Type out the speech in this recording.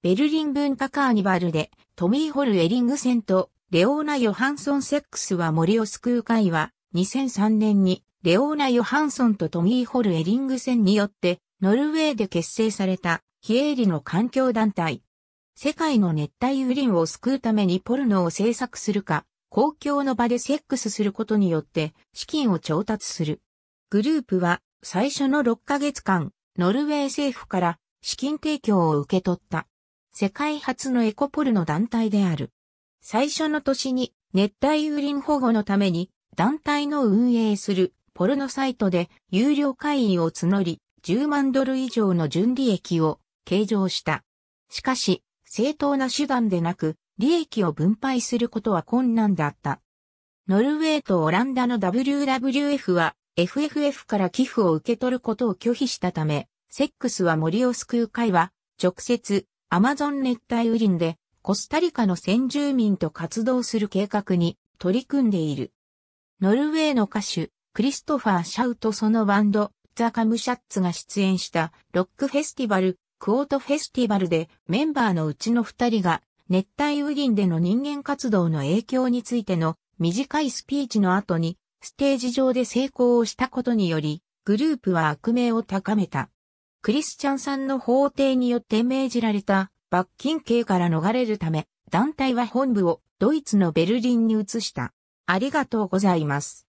ベルリン文化カーニバルで、トミー・ホル・エリングセンと、レオーナ・ヨハンソン・セックスは森を救う会は、2003年に、レオーナ・ヨハンソンとトミー・ホル・エリングセンによって、ノルウェーで結成された、非営利の環境団体。世界の熱帯雨林を救うためにポルノを制作するか、公共の場でセックスすることによって資金を調達する。グループは最初の6ヶ月間、ノルウェー政府から資金提供を受け取った。世界初のエコポルの団体である。最初の年に熱帯雨林保護のために団体の運営するポルノサイトで有料会員を募り10万ドル以上の純利益を計上した。しかし、正当な手段でなく、利益を分配することは困難だった。ノルウェーとオランダの WWF は FFF から寄付を受け取ることを拒否したため、セックスは森を救う会は直接アマゾン熱帯雨林でコスタリカの先住民と活動する計画に取り組んでいる。ノルウェーの歌手、クリストファー・シャウとそのバンド、ザ・カムシャッツが出演したロックフェスティバル、クオートフェスティバルでメンバーのうちの二人が熱帯雨林での人間活動の影響についての短いスピーチの後にステージ上で成功をしたことによりグループは悪名を高めた。クリスチャンさんの法廷によって命じられた罰金刑から逃れるため、団体は本部をドイツのベルリンに移した。ありがとうございます。